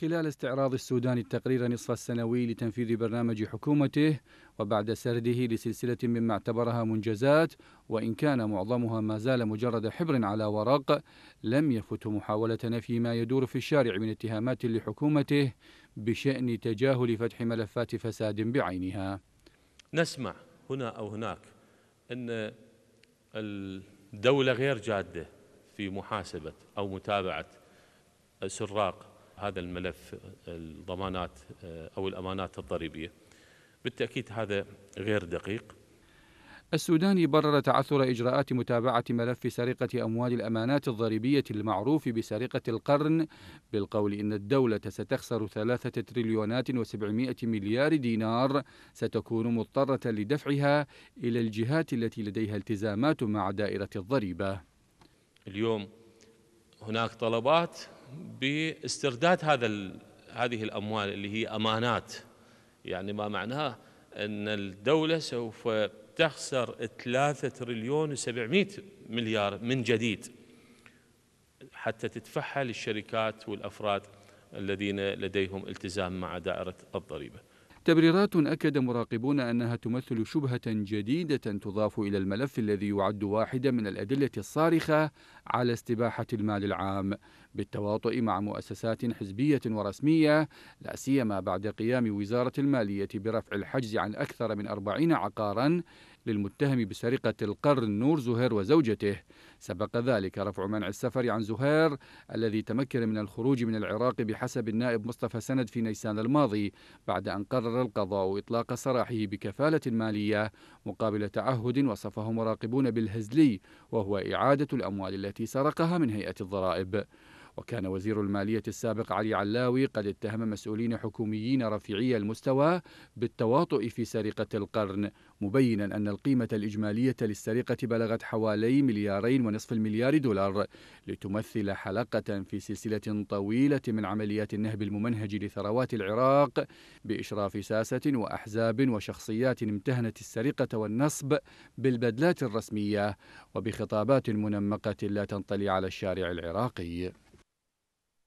خلال استعراض السودان التقرير نصف السنوي لتنفيذ برنامج حكومته وبعد سرده لسلسلة مما اعتبرها منجزات وإن كان معظمها ما زال مجرد حبر على ورق لم يفت محاولة نفي ما يدور في الشارع من اتهامات لحكومته بشأن تجاهل فتح ملفات فساد بعينها نسمع هنا أو هناك أن الدولة غير جادة في محاسبة أو متابعة سراق هذا الملف الضمانات آه، أو الأمانات الضريبية بالتأكيد هذا غير دقيق السوداني برر تعثر إجراءات متابعة ملف سرقة أموال الأمانات الضريبية المعروف بسرقة القرن بالقول إن الدولة ستخسر ثلاثة تريليونات وسبعمائة مليار دينار ستكون مضطرة لدفعها إلى الجهات التي لديها التزامات مع دائرة الضريبة اليوم هناك طلبات باسترداد هذا هذه الاموال اللي هي امانات يعني ما معناه ان الدوله سوف تخسر 3 تريليون و700 مليار من جديد حتى تدفعها للشركات والافراد الذين لديهم التزام مع دائره الضريبه. تبريرات أكد مراقبون أنها تمثل شبهة جديدة تضاف إلى الملف الذي يعد واحدا من الأدلة الصارخة على استباحة المال العام بالتواطؤ مع مؤسسات حزبية ورسمية لا سيما بعد قيام وزارة المالية برفع الحجز عن أكثر من 40 عقارا للمتهم بسرقة القرن نور زهير وزوجته سبق ذلك رفع منع السفر عن زهير الذي تمكن من الخروج من العراق بحسب النائب مصطفى سند في نيسان الماضي بعد أن قرر القضاء إطلاق سراحه بكفالة مالية مقابل تعهد وصفه مراقبون بالهزلي وهو إعادة الأموال التي سرقها من هيئة الضرائب وكان وزير المالية السابق علي علاوي قد اتهم مسؤولين حكوميين رفيعي المستوى بالتواطؤ في سرقة القرن مبينا أن القيمة الإجمالية للسرقة بلغت حوالي مليارين ونصف المليار دولار لتمثل حلقة في سلسلة طويلة من عمليات النهب الممنهج لثروات العراق بإشراف ساسة وأحزاب وشخصيات امتهنت السرقة والنصب بالبدلات الرسمية وبخطابات منمقة لا تنطلي على الشارع العراقي